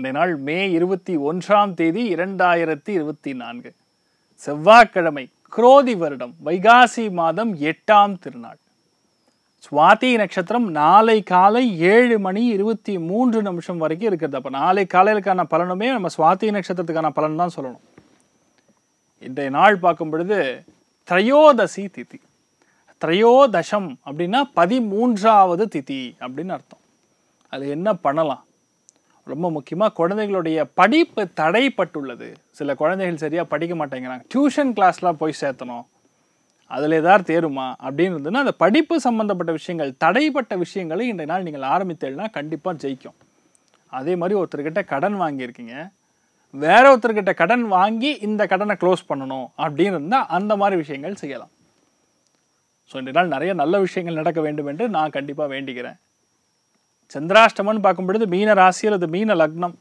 இந்த நாள் மே இருபத்தி ஒன்றாம் தேதி இரண்டாயிரத்தி இருபத்தி நான்கு செவ்வாய்க்கிழமை குரோதி வருடம் வைகாசி மாதம் எட்டாம் திருநாள் சுவாதி நட்சத்திரம் நாளை காலை ஏழு மணி இருபத்தி மூன்று நிமிஷம் வரைக்கும் இருக்கிறது அப்போ நாளை காலையிலுக்கான பலனுமே நம்ம சுவாதி நட்சத்திரத்துக்கான பலன் தான் சொல்லணும் இன்றைய நாள் பார்க்கும் பொழுது திரையோதசி திதி திரையோதசம் அப்படின்னா பதிமூன்றாவது திதி அப்படின்னு அர்த்தம் அது என்ன பண்ணலாம் ரொம்ப முக்கியமாக குழந்தைகளுடைய படிப்பு தடைப்பட்டுள்ளது சில குழந்தைகள் சரியாக படிக்க மாட்டேங்கிறாங்க டியூஷன் கிளாஸ்லாம் போய் சேர்த்தணும் அதில் ஏதாவது தேருமா அப்படின்னு இருந்ததுன்னா அந்த படிப்பு சம்மந்தப்பட்ட விஷயங்கள் தடைப்பட்ட விஷயங்களை இன்றைய நாள் நீங்கள் ஆரம்பித்தேன்னா கண்டிப்பாக ஜெயிக்கும் அதே மாதிரி ஒருத்தர்கிட்ட கடன் வாங்கியிருக்கீங்க வேற ஒருத்தர்கிட்ட கடன் வாங்கி இந்த கடனை க்ளோஸ் பண்ணணும் அப்படின்னு இருந்தால் அந்த மாதிரி விஷயங்கள் செய்யலாம் ஸோ இன்றைய நாள் நிறைய நல்ல விஷயங்கள் நடக்க வேண்டும் என்று நான் கண்டிப்பாக வேண்டிக்கிறேன் சந்திராஷ்டமம்னு பார்க்கும் பொழுது மீன ராசி அல்லது மீன லக்னம்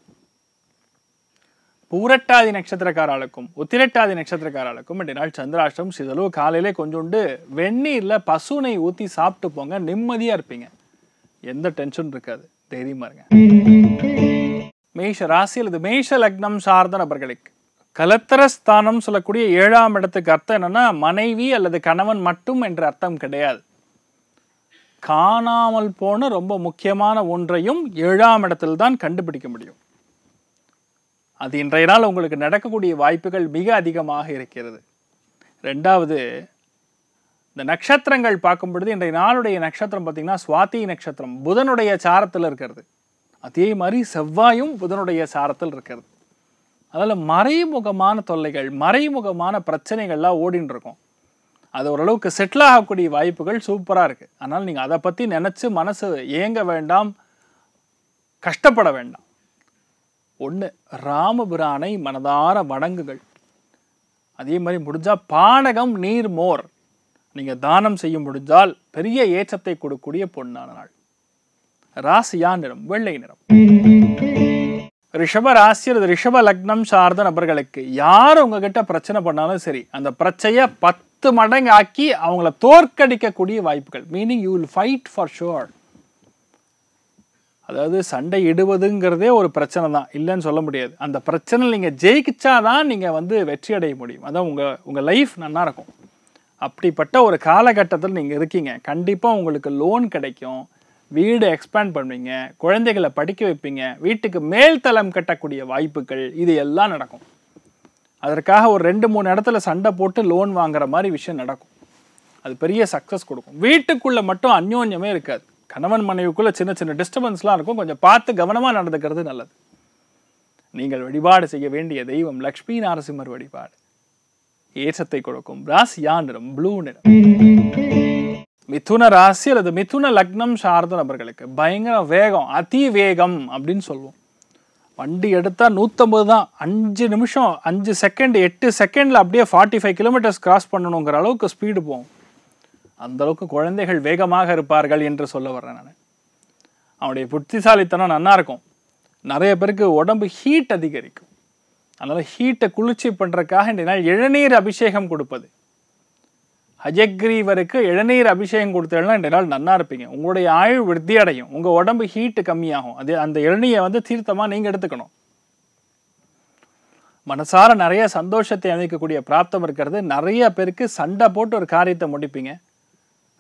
பூரட்டாதி நட்சத்திரக்காராளுக்கும் உத்திரட்டாதி நட்சத்திரக்காராளுக்கும் இன்றைய நாள் சந்திராஷ்டம் சிதளவு காலையிலே கொஞ்சோண்டு வெந்நீரில் பசுனை ஊற்றி சாப்பிட்டு போங்க நிம்மதியாக இருப்பீங்க எந்த டென்ஷன் இருக்காது தைரியமாக இருங்க மேஷ ராசி அல்லது மேஷ லக்னம் சார்ந்த நபர்களுக்கு கலத்தரஸ்தானம் சொல்லக்கூடிய ஏழாம் இடத்துக்கு அர்த்தம் என்னன்னா மனைவி அல்லது கணவன் மட்டும் என்ற அர்த்தம் கிடையாது காணாமல் போன ரொம்ப முக்கியமான ஒன்றையும் ஏழாம் இடத்தில் தான் கண்டுபிடிக்க முடியும் அது இன்றைய நாள் உங்களுக்கு நடக்கக்கூடிய வாய்ப்புகள் மிக அதிகமாக இருக்கிறது ரெண்டாவது இந்த நட்சத்திரங்கள் பார்க்கும் பொழுது இன்றைய நாளுடைய நட்சத்திரம் பார்த்திங்கன்னா சுவாதி நட்சத்திரம் புதனுடைய சாரத்தில் இருக்கிறது அதே மாதிரி செவ்வாயும் புதனுடைய சாரத்தில் இருக்கிறது அதில் மறைமுகமான தொல்லைகள் மறைமுகமான பிரச்சனைகள்லாம் ஓடின்னு இருக்கும் அது ஓரளவுக்கு செட்டில் ஆகக்கூடிய வாய்ப்புகள் சூப்பராக இருக்குது அதனால் நீங்கள் அதை பற்றி நினச்சி மனசு ஏங்க வேண்டாம் கஷ்டப்பட வேண்டாம் ஒன்று ராமபிரானை மனதார வணங்குகள் அதே மாதிரி முடிஞ்சால் பானகம் நீர் மோர் நீங்கள் தானம் செய்ய முடிஞ்சால் பெரிய ஏற்றத்தை கொடுக்கக்கூடிய பொண்ணான நாள் ராசியா நிறம் வெள்ளை நிறம் ரிஷப ராசியர் ரிஷப லக்னம் சார்ந்த நபர்களுக்கு யார் உங்ககிட்ட பிரச்சனை பண்ணாலும் சரி அந்த பிரச்சையை பத்து பத்து மடங்கு ஆக்கி அவங்கள தோற்கடிக்கக்கூடிய வாய்ப்புகள் meaning you will fight for sure அதாவது சண்டை இடுவதுங்கிறதே ஒரு பிரச்சனை தான் இல்லைன்னு சொல்ல முடியாது அந்த பிரச்சனை நீங்கள் ஜெயிக்கிச்சா தான் நீங்கள் வந்து வெற்றி அடைய முடியும் அதான் உங்கள் உங்கள் லைஃப் நல்லா இருக்கும் அப்படிப்பட்ட ஒரு காலகட்டத்தில் நீங்கள் இருக்கீங்க கண்டிப்பாக உங்களுக்கு லோன் கிடைக்கும் வீடு எக்ஸ்பேண்ட் பண்ணுவீங்க குழந்தைகளை படிக்க வைப்பீங்க வீட்டுக்கு மேல்தளம் கட்டக்கூடிய வாய்ப்புகள் இது எல்லாம் நடக்கும் அதற்காக ஒரு ரெண்டு மூணு இடத்துல சண்டை போட்டு லோன் வாங்குற மாதிரி விஷயம் நடக்கும் அது பெரிய சக்ஸஸ் கொடுக்கும் வீட்டுக்குள்ளே மட்டும் அந்யோன்யமே இருக்காது கணவன் மனைவிக்குள்ளே சின்ன சின்ன டிஸ்டர்பன்ஸ்லாம் இருக்கும் கொஞ்சம் பார்த்து கவனமாக நடந்துக்கிறது நல்லது நீங்கள் வழிபாடு செய்ய வேண்டிய தெய்வம் லக்ஷ்மி நாரசிம்மர் வழிபாடு ஏற்றத்தை கொடுக்கும் ராசியா நிறம் ப்ளூ நிறம் மிதுன ராசி அல்லது மிதுன லக்னம் சார்ந்த நபர்களுக்கு பயங்கர வேகம் அதிவேகம் அப்படின்னு சொல்லுவோம் வண்டி எடுத்தால் நூற்றம்பது தான் அஞ்சு நிமிஷம் அஞ்சு செகண்ட் எட்டு செகண்டில் அப்படியே ஃபார்ட்டி ஃபைவ் கிலோமீட்டர்ஸ் கிராஸ் பண்ணணுங்கிற அளவுக்கு ஸ்பீடு போகும் அந்தளவுக்கு குழந்தைகள் வேகமாக இருப்பார்கள் என்று சொல்ல வர்றேன் நான் அவனுடைய புத்திசாலித்தனம் நல்லா இருக்கும் நிறைய பேருக்கு உடம்பு ஹீட் அதிகரிக்கும் அதனால் ஹீட்டை குளிர்ச்சி பண்ணுறக்காக இன்றைய நாள் இளநீர் அபிஷேகம் கொடுப்பது அஜக்ரீவருக்கு இளநீர் அபிஷேகம் கொடுத்தேன்னா ரெண்டு நாள் நல்லா இருப்பீங்க உங்களுடைய ஆயுள் விருத்தி அடையும் உங்கள் உடம்பு ஹீட்டு கம்மியாகும் அது அந்த இளநீயை வந்து தீர்த்தமாக நீங்கள் எடுத்துக்கணும் மனசார நிறைய சந்தோஷத்தை அமைக்கக்கூடிய பிராப்தம் இருக்கிறது நிறைய பேருக்கு சண்டை போட்டு ஒரு காரியத்தை முடிப்பீங்க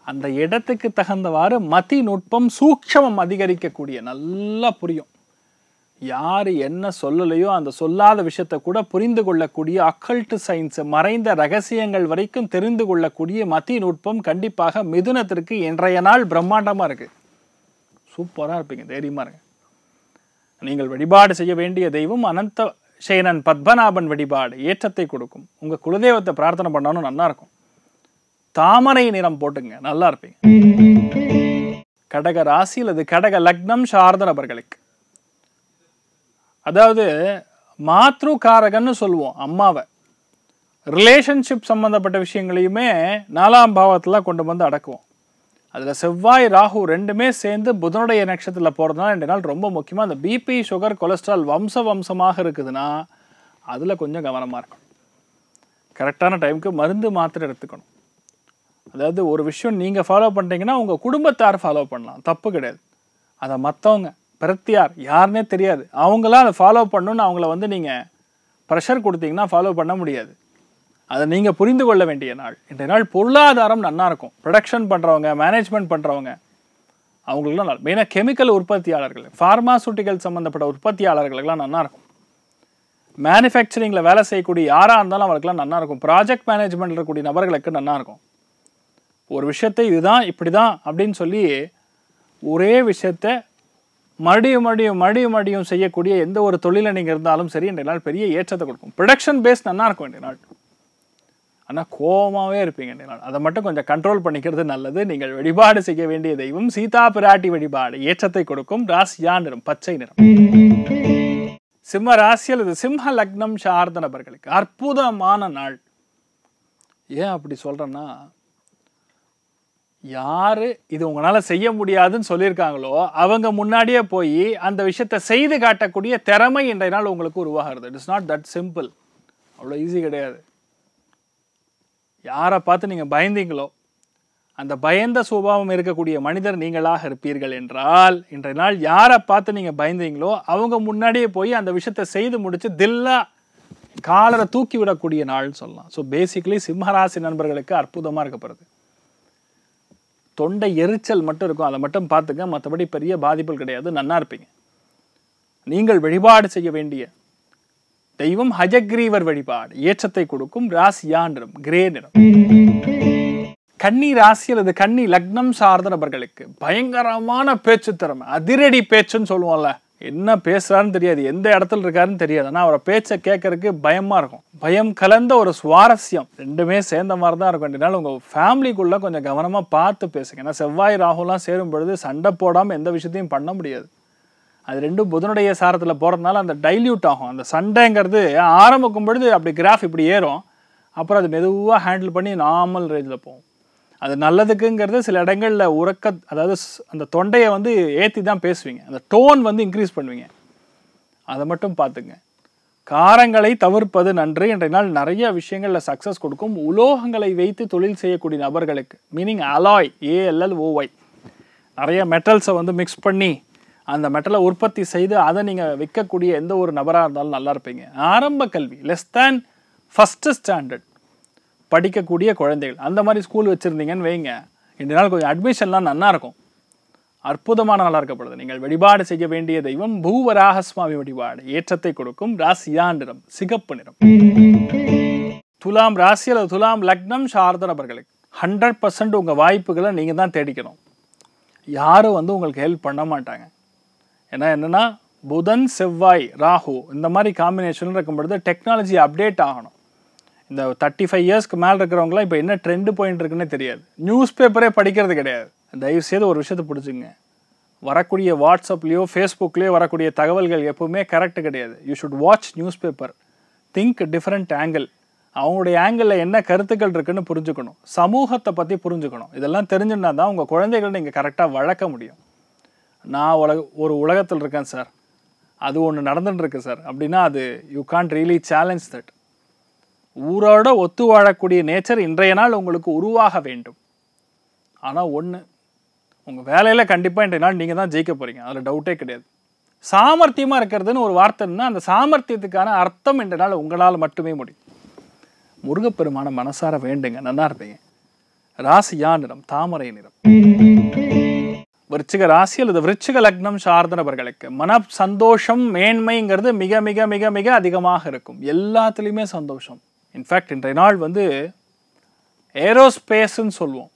அந்த இடத்துக்கு தகுந்தவாறு மதி நுட்பம் சூட்சமம் அதிகரிக்கக்கூடிய நல்லா புரியும் யார் என்ன சொல்லலையோ அந்த சொல்லாத விஷயத்தை கூட புரிந்து கொள்ளக்கூடிய அக்கல்ட்டு சயின்ஸ் மறைந்த ரகசியங்கள் வரைக்கும் தெரிந்து கொள்ளக்கூடிய மத்திய நுட்பம் கண்டிப்பாக மிதுனத்திற்கு இன்றைய நாள் பிரம்மாண்டமாக இருக்குது சூப்பராக இருப்பீங்க தைரியமாக இருங்க நீங்கள் வழிபாடு செய்ய வேண்டிய தெய்வம் அனந்த சேனன் பத்மநாபன் வழிபாடு ஏற்றத்தை கொடுக்கும் உங்கள் குலதெய்வத்தை பிரார்த்தனை பண்ணாலும் நல்லாயிருக்கும் தாமரை நிறம் போட்டுங்க நல்லா இருப்பீங்க கடக ராசி அல்லது கடக லக்னம் சார்ந்த நபர்களுக்கு அதாவது மாத்ரு காரகன்னு சொல்லுவோம் அம்மாவை ரிலேஷன்ஷிப் சம்மந்தப்பட்ட விஷயங்களையுமே நாலாம் பாவத்தில் கொண்டு வந்து அடக்குவோம் அதில் செவ்வாய் ராகு ரெண்டுமே சேர்ந்து புதனுடைய நட்சத்திரத்தில் போகிறதுனால ரெண்டு நாள் ரொம்ப முக்கியமாக அந்த பிபி சுகர் கொலஸ்ட்ரால் வம்ச வம்சமாக இருக்குதுன்னா அதில் கொஞ்சம் கவனமாக இருக்கணும் கரெக்டான டைமுக்கு மருந்து மாத்திரை எடுத்துக்கணும் அதாவது ஒரு விஷயம் நீங்கள் ஃபாலோ பண்ணுறீங்கன்னா உங்கள் குடும்பத்தார் ஃபாலோ பண்ணலாம் தப்பு கிடையாது அதை மற்றவங்க பிரத்தியார் யாருனே தெரியாது அவங்களாம் அதை ஃபாலோ பண்ணணும்னு அவங்கள வந்து நீங்கள் ப்ரெஷர் கொடுத்தீங்கன்னா ஃபாலோ பண்ண முடியாது அதை நீங்கள் புரிந்து கொள்ள வேண்டிய நாள் இன்றைய நாள் பொருளாதாரம் நல்லாயிருக்கும் ப்ரொடக்ஷன் பண்ணுறவங்க மேனேஜ்மெண்ட் பண்ணுறவங்க அவங்களுக்குலாம் நல்லா மெயினாக கெமிக்கல் உற்பத்தியாளர்கள் ஃபார்மாசூட்டிக்கல் சம்மந்தப்பட்ட உற்பத்தியாளர்களுக்கெல்லாம் நல்லாயிருக்கும் மேனுஃபேக்சரிங்கில் வேலை செய்யக்கூடிய யாராக இருந்தாலும் அவங்களுக்குலாம் நல்லாயிருக்கும் ப்ராஜெக்ட் மேனேஜ்மெண்ட் இருக்கக்கூடிய நபர்களுக்கு நல்லாயிருக்கும் ஒரு விஷயத்தை இதுதான் இப்படி தான் அப்படின்னு சொல்லி ஒரே விஷயத்த மறுபடியும் மறுபடியும் மறுபடியும் மறுபடியும் செய்யக்கூடிய எந்த ஒரு தொழிலை நீங்கள் இருந்தாலும் சரி இன்றைய நாள் பெரிய ஏற்றத்தை கொடுக்கும் ப்ரொடக்ஷன் பேஸ் நல்லா இருக்கும் இன்றைய நாள் ஆனால் கோபமாகவே இருப்பீங்க இன்றைய நாள் அதை மட்டும் கொஞ்சம் கண்ட்ரோல் பண்ணிக்கிறது நல்லது நீங்கள் வழிபாடு செய்ய வேண்டிய தெய்வம் சீதா பிராட்டி வழிபாடு ஏற்றத்தை கொடுக்கும் ராசியா நிறம் பச்சை நிறம் சிம்ம ராசியல் இது சிம்ம லக்னம் சார்ந்த நபர்களுக்கு அற்புதமான நாள் ஏன் அப்படி சொல்கிறேன்னா யார் இது உங்களால் செய்ய முடியாதுன்னு சொல்லியிருக்காங்களோ அவங்க முன்னாடியே போய் அந்த விஷயத்தை செய்து காட்டக்கூடிய திறமை இன்றைய நாள் உங்களுக்கு உருவாகிறது இட்ஸ் நாட் தட் சிம்பிள் அவ்வளோ ஈஸி கிடையாது யாரை பார்த்து நீங்கள் பயந்தீங்களோ அந்த பயந்த சுபாவம் இருக்கக்கூடிய மனிதர் நீங்களாக இருப்பீர்கள் என்றால் இன்றைய நாள் யாரை பார்த்து நீங்கள் பயந்தீங்களோ அவங்க முன்னாடியே போய் அந்த விஷயத்தை செய்து முடித்து தில்லா காலரை தூக்கி விடக்கூடிய நாள்னு சொல்லலாம் ஸோ பேசிக்கலி சிம்மராசி நண்பர்களுக்கு அற்புதமாக இருக்கப்படுது தொண்டை எரிச்சல் மட்டும் இருக்கும் அதை மட்டும் பார்த்துங்க மற்றபடி பெரிய பாதிப்புகள் கிடையாது நன்னா இருப்பீங்க நீங்கள் வழிபாடு செய்ய வேண்டிய தெய்வம் ஹஜக்ரீவர் வழிபாடு ஏற்றத்தை கொடுக்கும் ராசி நிறம் கிரே நிறம் கன்னி ராசி அல்லது கன்னி லக்னம் சார்ந்த நபர்களுக்கு பயங்கரமான பேச்சு திறமை அதிரடி பேச்சுன்னு சொல்லுவோம்ல என்ன பேசுகிறான்னு தெரியாது எந்த இடத்துல இருக்காருன்னு தெரியாது ஆனால் அவரை பேச்சை கேட்கறதுக்கு பயமாக இருக்கும் பயம் கலந்த ஒரு சுவாரஸ்யம் ரெண்டுமே சேர்ந்த மாதிரி தான் இருக்கும் அப்படினால உங்கள் ஃபேமிலிக்குள்ளே கொஞ்சம் கவனமாக பார்த்து பேசுங்க ஏன்னா செவ்வாய் ராகுலாம் சேரும் பொழுது சண்டை போடாமல் எந்த விஷயத்தையும் பண்ண முடியாது அது ரெண்டும் புதனுடைய சாரத்தில் போகிறதுனால அந்த டைல்யூட் ஆகும் அந்த சண்டைங்கிறது ஆரம்பிக்கும் பொழுது அப்படி கிராஃப் இப்படி ஏறும் அப்புறம் அது மெதுவாக ஹேண்டில் பண்ணி நார்மல் ரேஞ்சில் போகும் அது நல்லதுக்குங்கிறது சில இடங்களில் உறக்க அதாவது அந்த தொண்டையை வந்து ஏற்றி தான் பேசுவீங்க அந்த டோன் வந்து இன்க்ரீஸ் பண்ணுவீங்க அதை மட்டும் பார்த்துங்க காரங்களை தவிர்ப்பது நன்று இன்றைய நாள் நிறைய விஷயங்களில் சக்ஸஸ் கொடுக்கும் உலோகங்களை வைத்து தொழில் செய்யக்கூடிய நபர்களுக்கு மீனிங் அலாய் ஏஎல்எல் ஓஒய் நிறைய மெட்டல்ஸை வந்து மிக்ஸ் பண்ணி அந்த மெட்டலை உற்பத்தி செய்து அதை நீங்கள் விற்கக்கூடிய எந்த ஒரு நபராக இருந்தாலும் நல்லா இருப்பீங்க ஆரம்ப கல்வி லெஸ் தேன் ஃபஸ்ட்டு ஸ்டாண்டர்ட் படிக்கக்கூடிய குழந்தைகள் அந்த மாதிரி ஸ்கூல் வச்சுருந்தீங்கன்னு வைங்க இந்த நாள் கொஞ்சம் அட்மிஷன்லாம் இருக்கும் அற்புதமான நாளாக இருக்கப்படுது நீங்கள் வழிபாடு செய்ய வேண்டிய தெய்வம் பூவராக சுவாமி வழிபாடு ஏற்றத்தை கொடுக்கும் ராசியா நிறம் சிகப்பு நிறம் துலாம் ராசி அல்லது துலாம் லக்னம் சார்ந்த நபர்களுக்கு ஹண்ட்ரட் பர்சன்ட் உங்கள் வாய்ப்புகளை நீங்கள் தான் தேடிக்கணும் யாரும் வந்து உங்களுக்கு ஹெல்ப் பண்ண மாட்டாங்க ஏன்னா என்னென்னா புதன் செவ்வாய் ராகு இந்த மாதிரி காம்பினேஷன் இருக்கும் பொழுது டெக்னாலஜி அப்டேட் ஆகணும் இந்த தேர்ட்டி ஃபைவ் இயர்ஸ்க்கு மேலே இருக்கிறவங்களாம் இப்போ என்ன ட்ரெண்டு பாயிண்ட் இருக்குன்னே தெரியாது நியூஸ் பேப்பரே படிக்கிறது கிடையாது தயவுசெய்து ஒரு விஷயத்தை பிடிச்சிங்க வரக்கூடிய வாட்ஸ்அப்லேயோ ஃபேஸ்புக்லேயோ வரக்கூடிய தகவல்கள் எப்பவுமே கரெக்டு கிடையாது you should watch newspaper think different angle அவங்களுடைய ஆங்கிளில் என்ன கருத்துக்கள் இருக்குன்னு புரிஞ்சுக்கணும் சமூகத்தை பற்றி புரிஞ்சுக்கணும் இதெல்லாம் தெரிஞ்சுன்னா தான் உங்கள் குழந்தைகளை நீங்கள் கரெக்டாக வளர்க்க முடியும் நான் உலக ஒரு உலகத்தில் இருக்கேன் சார் அது ஒன்று நடந்துட்டுருக்கு சார் அப்படின்னா அது you can't really challenge that ஊரோட ஒத்து வாழக்கூடிய நேச்சர் இன்றைய நாள் உங்களுக்கு உருவாக வேண்டும் ஆனால் ஒன்று உங்கள் வேலையில் கண்டிப்பாக இன்றைய நாள் நீங்கள் தான் ஜெயிக்க போகிறீங்க அதில் டவுட்டே கிடையாது சாமர்த்தியமாக இருக்கிறதுன்னு ஒரு வார்த்தைன்னா அந்த சாமர்த்தியத்துக்கான அர்த்தம் இன்ற நாள் உங்களால் மட்டுமே முடியும் முருகப்பெருமான மனசார வேண்டுங்க நல்லா இருப்பீங்க ராசியா நிறம் தாமரை நிறம் விருச்சிக ராசி அல்லது விருச்சிக லக்னம் சார்ந்தவர்களுக்கு மன சந்தோஷம் மேன்மைங்கிறது மிக மிக மிக மிக அதிகமாக இருக்கும் எல்லாத்துலேயுமே சந்தோஷம் இன்ஃபேக்ட் இன்றைய நாள் வந்து ஏரோஸ்பேஸ்ன்னு சொல்லுவோம்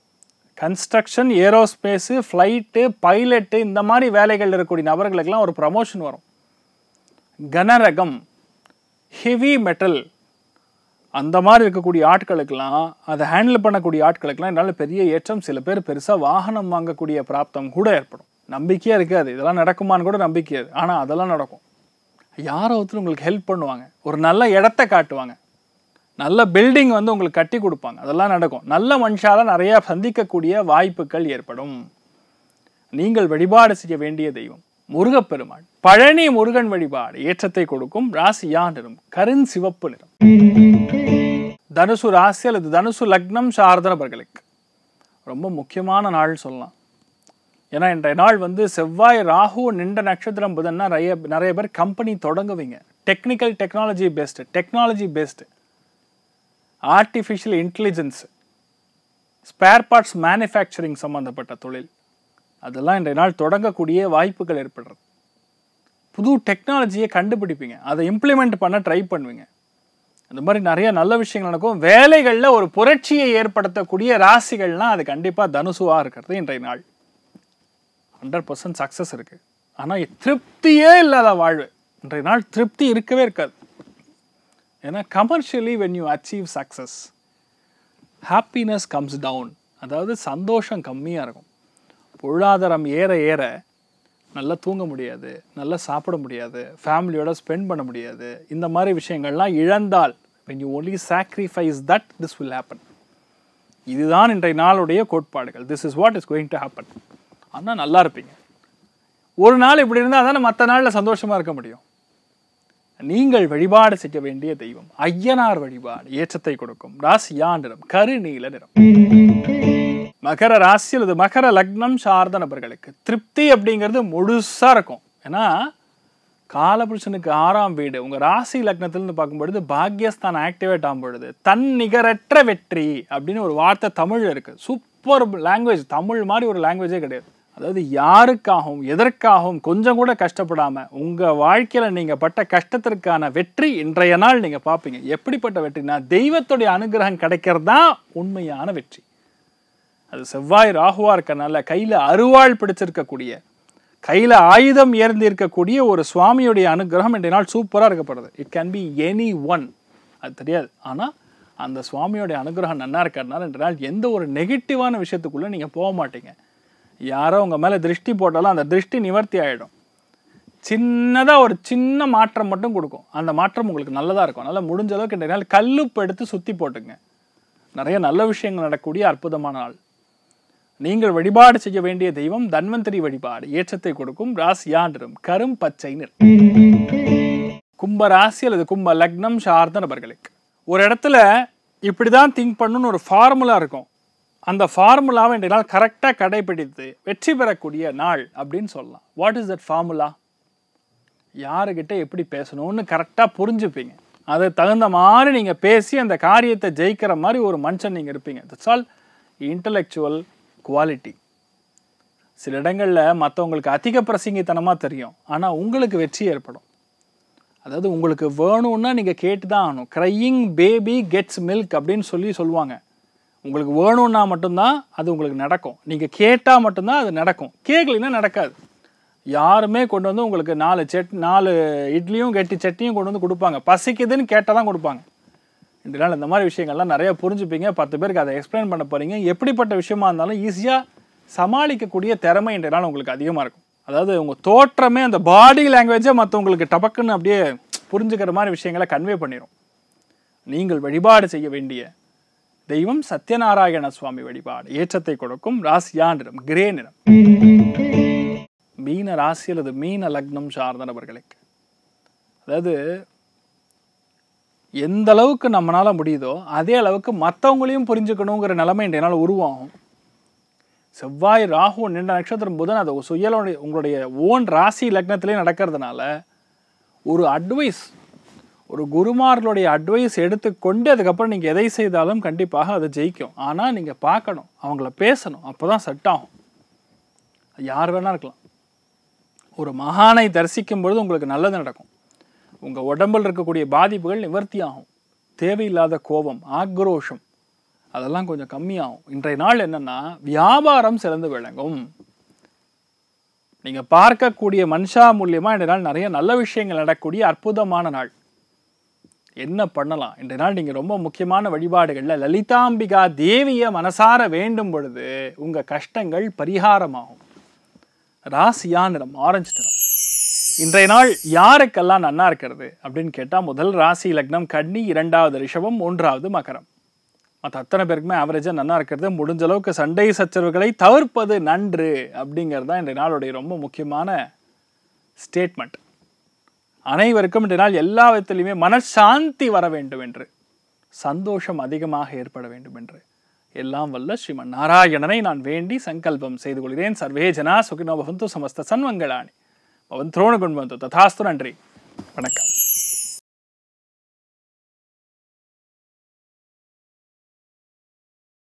கன்ஸ்ட்ரக்ஷன் ஏரோஸ்பேஸு ஃப்ளைட்டு பைலட்டு இந்த மாதிரி வேலைகளில் இருக்கக்கூடிய நபர்களுக்கெல்லாம் ஒரு ப்ரமோஷன் வரும் கனரகம் ஹெவி மெட்டல் அந்த மாதிரி இருக்கக்கூடிய ஆட்களுக்கெல்லாம் அதை ஹேண்டில் பண்ணக்கூடிய ஆட்களுக்கெல்லாம் என்னால் பெரிய ஏற்றம் சில பேர் பெருசாக வாகனம் வாங்கக்கூடிய பிராப்தம் கூட ஏற்படும் நம்பிக்கையாக இருக்காது இதெல்லாம் நடக்குமான்னு கூட நம்பிக்கையாது ஆனால் அதெல்லாம் நடக்கும் யாரோ ஒருத்தர் உங்களுக்கு ஹெல்ப் பண்ணுவாங்க ஒரு நல்ல இடத்த காட்டுவாங்க நல்ல பில்டிங் வந்து உங்களுக்கு கட்டி கொடுப்பாங்க அதெல்லாம் நடக்கும் நல்ல மனுஷால நிறைய சந்திக்கக்கூடிய வாய்ப்புகள் ஏற்படும் நீங்கள் வழிபாடு செய்ய வேண்டிய தெய்வம் முருகப்பெருமாள் பழனி முருகன் வழிபாடு ஏற்றத்தை கொடுக்கும் ராசியா நிறம் கருண் சிவப்பு நிறம் தனுசு ராசி அல்லது தனுசு லக்னம் சார்ந்தவர்களுக்கு ரொம்ப முக்கியமான நாள் சொல்லலாம் ஏன்னா இன்றைய நாள் வந்து செவ்வாய் ராகு நின்ற நட்சத்திரம் புதன்னா நிறைய நிறைய பேர் கம்பெனி தொடங்குவீங்க technical technology based technology based artificial intelligence spare parts manufacturing சம்மந்தப்பட்ட தொழில் அதெல்லாம் இன்றைய நாள் தொடங்கக்கூடிய வாய்ப்புகள் ஏற்படுறது புது டெக்னாலஜியை கண்டுபிடிப்பீங்க அதை இம்ப்ளிமெண்ட் பண்ண ட்ரை பண்ணுவீங்க அந்த மாதிரி நிறைய நல்ல விஷயங்கள் நடக்கும் வேலைகளில் ஒரு புரட்சியை ஏற்படுத்தக்கூடிய ராசிகள்லாம் அது கண்டிப்பாக தனுசுவாக இருக்கிறது இன்றைய நாள் ஹண்ட்ரட் பர்சன்ட் சக்ஸஸ் இருக்குது ஆனால் திருப்தியே இல்லாத வாழ்வு இன்றைய நாள் திருப்தி இருக்கவே இருக்காது ஏன்னா commercially when you achieve success happiness comes down அதாவது சந்தோஷம் கம்மியாக இருக்கும் பொருளாதாரம் ஏற ஏற நல்லா தூங்க முடியாது நல்லா சாப்பிட முடியாது ஃபேமிலியோட ஸ்பெண்ட் பண்ண முடியாது இந்த மாதிரி விஷயங்கள்லாம் இழந்தால் when you only sacrifice that this will happen இதுதான் இன்றைய நாளுடைய கோட்பாடுகள் this is what is going to happen ஆனால் நல்லா இருப்பீங்க ஒரு நாள் இப்படி இருந்தால் தானே மற்ற நாளில் சந்தோஷமாக இருக்க முடியும் நீங்கள் வழிபாடு செய்ய வேண்டிய தெய்வம் ஐயனார் வழிபாடு ஏற்றத்தை கொடுக்கும் ராசி யா நிறம் கருநீல நிறம் மகர ராசி அல்லது மகர லக்னம் சார்ந்த நபர்களுக்கு திருப்தி அப்படிங்கிறது முழுசா இருக்கும் ஏன்னா காலபுருஷனுக்கு ஆறாம் வீடு உங்க ராசி லக்னத்திலிருந்து பார்க்கும்பொழுது பாக்யஸ்தான் ஆக்டிவேட் ஆகும் பொழுது தன் நிகரற்ற வெற்றி அப்படின்னு ஒரு வார்த்தை தமிழ் இருக்கு சூப்பர் லாங்குவேஜ் தமிழ் மாதிரி ஒரு லாங்குவேஜே கிடையாது அதாவது யாருக்காகவும் எதற்காகவும் கொஞ்சம் கூட கஷ்டப்படாமல் உங்கள் வாழ்க்கையில் நீங்கள் பட்ட கஷ்டத்திற்கான வெற்றி இன்றைய நாள் நீங்கள் பார்ப்பீங்க எப்படிப்பட்ட வெற்றினா தெய்வத்துடைய அனுகிரகம் கிடைக்கிறது தான் உண்மையான வெற்றி அது செவ்வாய் ராகுவாக இருக்கனால கையில் அருவாள் பிடிச்சிருக்கக்கூடிய கையில் ஆயுதம் ஏர்ந்து இருக்கக்கூடிய ஒரு சுவாமியுடைய அனுகிரகம் இன்றைய நாள் சூப்பராக இருக்கப்படுது it can be any one அது தெரியாது ஆனால் அந்த சுவாமியோடைய அனுகிரகம் நல்லா இருக்கிறதுனால இன்றைய நாள் எந்த ஒரு நெகட்டிவான விஷயத்துக்குள்ளே நீங்கள் போக மாட்டீங்க யாரோ உங்கள் மேலே திருஷ்டி போட்டாலும் அந்த திருஷ்டி நிவர்த்தி ஆகிடும் சின்னதாக ஒரு சின்ன மாற்றம் மட்டும் கொடுக்கும் அந்த மாற்றம் உங்களுக்கு நல்லதாக இருக்கும் நல்லா முடிஞ்ச அளவுக்கு என்னால் கல்லுப்பு எடுத்து சுற்றி போட்டுங்க நிறைய நல்ல விஷயங்கள் நடக்கக்கூடிய அற்புதமான நாள் நீங்கள் வழிபாடு செய்ய வேண்டிய தெய்வம் தன்வந்திரி வழிபாடு ஏற்றத்தை கொடுக்கும் ராசியாண்டிரும் கரும் பச்சை நிற கும்ப ராசி அல்லது கும்ப லக்னம் சார்ந்த நபர்களுக்கு ஒரு இடத்துல இப்படி தான் திங்க் பண்ணணும்னு ஒரு ஃபார்முலா இருக்கும் அந்த ஃபார்முலாவை நாள் கரெக்டாக கடைபிடித்து வெற்றி பெறக்கூடிய நாள் அப்படின்னு சொல்லலாம் வாட் இஸ் தட் ஃபார்முலா யாருக்கிட்ட எப்படி பேசணும்னு கரெக்டாக புரிஞ்சுப்பீங்க அது தகுந்த மாதிரி நீங்கள் பேசி அந்த காரியத்தை ஜெயிக்கிற மாதிரி ஒரு மனுஷன் நீங்கள் இருப்பீங்க தட்ஸ் ஆல் இன்டலெக்சுவல் குவாலிட்டி சில இடங்களில் மற்றவங்களுக்கு அதிக பிரசங்கித்தனமாக தெரியும் ஆனால் உங்களுக்கு வெற்றி ஏற்படும் அதாவது உங்களுக்கு வேணும்னா நீங்கள் கேட்டு தான் ஆகணும் க்ரையிங் பேபி கெட்ஸ் மில்க் அப்படின்னு சொல்லி சொல்லுவாங்க உங்களுக்கு வேணும்னா மட்டும்தான் அது உங்களுக்கு நடக்கும் நீங்கள் கேட்டால் மட்டும்தான் அது நடக்கும் கேட்கலைன்னா நடக்காது யாருமே கொண்டு வந்து உங்களுக்கு நாலு செட் நாலு இட்லியும் கெட்டி சட்னியும் கொண்டு வந்து கொடுப்பாங்க பசிக்குதுன்னு கேட்டால் தான் கொடுப்பாங்க இன்று நாள் இந்த மாதிரி விஷயங்கள்லாம் நிறையா புரிஞ்சுப்பீங்க பத்து பேருக்கு அதை எக்ஸ்பிளைன் பண்ண போகிறீங்க எப்படிப்பட்ட விஷயமா இருந்தாலும் ஈஸியாக சமாளிக்கக்கூடிய திறமை இன்றைய நாள் உங்களுக்கு அதிகமாக இருக்கும் அதாவது உங்கள் தோற்றமே அந்த பாடி லாங்குவேஜை மற்றவங்களுக்கு டபக்குன்னு அப்படியே புரிஞ்சுக்கிற மாதிரி விஷயங்களை கன்வே பண்ணிடும் நீங்கள் வழிபாடு செய்ய வேண்டிய தெய்வம் சத்யநாராயண சுவாமி வழிபாடு ஏற்றத்தை கொடுக்கும் ராசியா நிறம் கிரே நிறம் மீன ராசி அல்லது மீன லக்னம் சார்ந்த நபர்களுக்கு அதாவது எந்த அளவுக்கு நம்மளால் முடியுதோ அதே அளவுக்கு மற்றவங்களையும் புரிஞ்சுக்கணுங்கிற நிலைமை இன்றைய உருவாகும் செவ்வாய் ராகு நின்ற நட்சத்திரம் புதன் அது சுயலுடைய உங்களுடைய ஓன் ராசி லக்னத்திலே நடக்கிறதுனால ஒரு அட்வைஸ் ஒரு குருமார்களுடைய அட்வைஸ் எடுத்துக்கொண்டு அதுக்கப்புறம் நீங்கள் எதை செய்தாலும் கண்டிப்பாக அதை ஜெயிக்கும் ஆனால் நீங்கள் பார்க்கணும் அவங்கள பேசணும் அப்போ தான் செட் ஆகும் யார் வேணா இருக்கலாம் ஒரு மகானை தரிசிக்கும் பொழுது உங்களுக்கு நல்லது நடக்கும் உங்கள் உடம்பில் இருக்கக்கூடிய பாதிப்புகள் நிவர்த்தி ஆகும் தேவையில்லாத கோபம் ஆக்ரோஷம் அதெல்லாம் கொஞ்சம் கம்மியாகும் இன்றைய நாள் என்னென்னா வியாபாரம் சிறந்து விளங்கும் நீங்கள் பார்க்கக்கூடிய மனுஷா மூலியமாக இன்றைய நாள் நிறைய நல்ல விஷயங்கள் நடக்கக்கூடிய அற்புதமான நாள் என்ன பண்ணலாம் இன்றைய நாள் நீங்கள் ரொம்ப முக்கியமான வழிபாடுகளில் லலிதாம்பிகா தேவியை மனசார வேண்டும் பொழுது உங்கள் கஷ்டங்கள் பரிகாரமாகும் ராசியா நிறம் ஆரஞ்சு நிறம் இன்றைய நாள் யாருக்கெல்லாம் நன்னா இருக்கிறது அப்படின்னு கேட்டால் முதல் ராசி லக்னம் கன்னி இரண்டாவது ரிஷபம் மூன்றாவது மகரம் மற்ற அத்தனை பேருக்குமே ஆவரேஜாக நன்னா இருக்கிறது முடிஞ்ச அளவுக்கு சண்டை சச்சரவுகளை தவிர்ப்பது நன்று அப்படிங்கிறது தான் இன்றைய நாளுடைய ரொம்ப முக்கியமான ஸ்டேட்மெண்ட் அனைவருக்கும் இந்த நாள் எல்லா விதத்திலையுமே மனசாந்தி வர வேண்டும் என்று சந்தோஷம் அதிகமாக ஏற்பட வேண்டும் என்று எல்லாம் வல்ல ஸ்ரீமன் நாராயணனை நான் வேண்டி சங்கல்பம் செய்து கொள்கிறேன் சர்வே ஜனா சுகினோ பவந்து சமஸ்த சன்வங்களாணி பவன் துரோணகுண்பந்து ததாஸ்து நன்றி வணக்கம்